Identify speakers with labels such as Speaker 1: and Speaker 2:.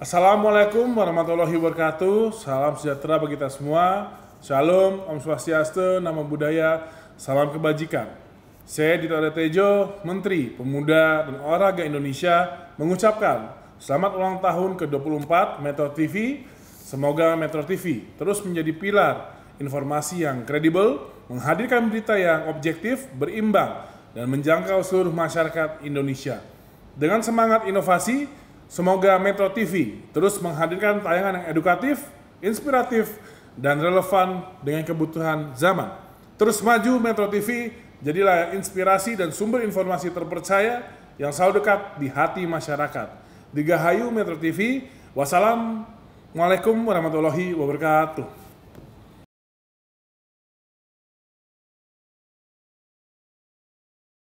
Speaker 1: Assalamualaikum warahmatullahi wabarakatuh. Salam sejahtera bagi kita semua. Shalom, Om Swastiastu, Nama Budaya, Salam Kebajikan. Saya Dito Tejo, Menteri Pemuda dan Olahraga Indonesia, mengucapkan selamat ulang tahun ke-24 Metro TV. Semoga Metro TV terus menjadi pilar informasi yang kredibel, menghadirkan berita yang objektif, berimbang, dan menjangkau seluruh masyarakat Indonesia. Dengan semangat inovasi, Semoga Metro TV terus menghadirkan tayangan yang edukatif, inspiratif, dan relevan dengan kebutuhan zaman. Terus maju Metro TV, jadilah inspirasi dan sumber informasi terpercaya yang selalu dekat di hati masyarakat. Digahayu Metro TV, wassalamualaikum warahmatullahi wabarakatuh.